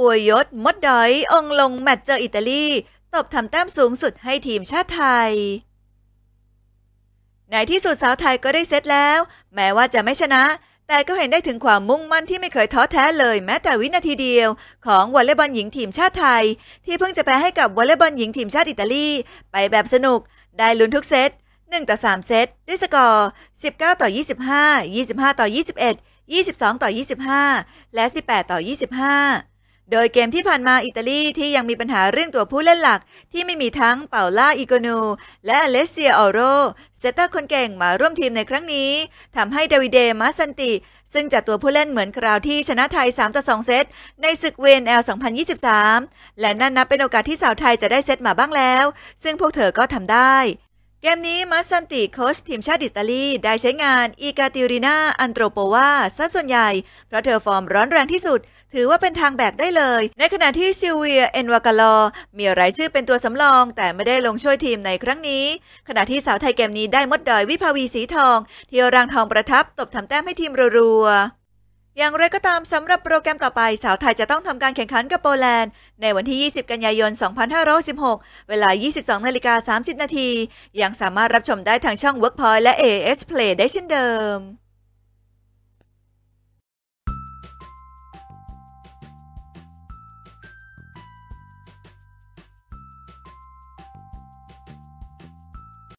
อวยยศมดดอยองลงแมตช์เจออิตาลีตบทำแต้มสูงสุดให้ทีมชาติไทย ในที่สุดสาวไทยก็ได้เซตแล้ว แม้ว่าจะไม่ชนะ แต่ก็เห็นได้ถึงความมุ่งมั่นที่ไม่เคยท้อแท้เลยแม้แต่วินาทีเดียวของวอลเลย์บอลหญิงทีมชาติไทย ที่เพิ่งจะแพ้ให้กับวอลเลย์บอลหญิงทีมชาติอิตาลีไปแบบสนุก ได้ลุ้นทุกเซต1ต่อ3 เซตด้วยสกอร์19ต่อ25 25ต่อ21 22ต่อ25และ 18ต่อ25โดยเกมที่ผ่านมาอิตาลีที่ยังมีปัญหาเรื่องตัวผู้เล่นหลัก ที่ไม่มีทั้งเปาล่าอิโกนู และอเลเซียออโรเซตเตอร์คนเก่งมาร่วมทีมในครั้งนี้ทำให้ดาวิดเดมาสันติ ซึ่งจัดตัวผู้เล่นเหมือนคราวที่ชนะไทย 3 ต่อ 2 เซตในศึกเวนแอล2023 และนั่นนับเป็นโอกาสที่สาวไทยจะได้เซตมาบ้างแล้ว ซึ่งพวกเธอก็ทำได้เกมนี้มาสันติโค้ชทีมชาติอิตาลีได้ใช้งานอีกาติรินาอันโตรโปวาซะส่วนใหญ่ เพราะเธอฟอร์มร้อนแรงที่สุด ถือว่าเป็นทางแบกได้เลย ในขณะที่ซิเวียเอนวากาลอมีรายชื่อเป็นตัวสำรอง แต่ไม่ได้ลงช่วยทีมในครั้งนี้ ขณะที่สาวไทยเกมนี้ได้มดดอยวิภาวีสีทอง ที่ร่างทองประทับ ตบทำแต้มให้ทีมรัวอย่างไรก็ตามสำหรับโปรแกรมต่อไปสาวไทยจะต้องทำการแข่งขันกับโปแลนด์ในวันที่ 20 กันยายน 2516 เวลา 22นาฬิกา30 นาที ยังสามารถรับชมได้ทางช่อง Workpoint และ AS Play ได้เช่นเดิม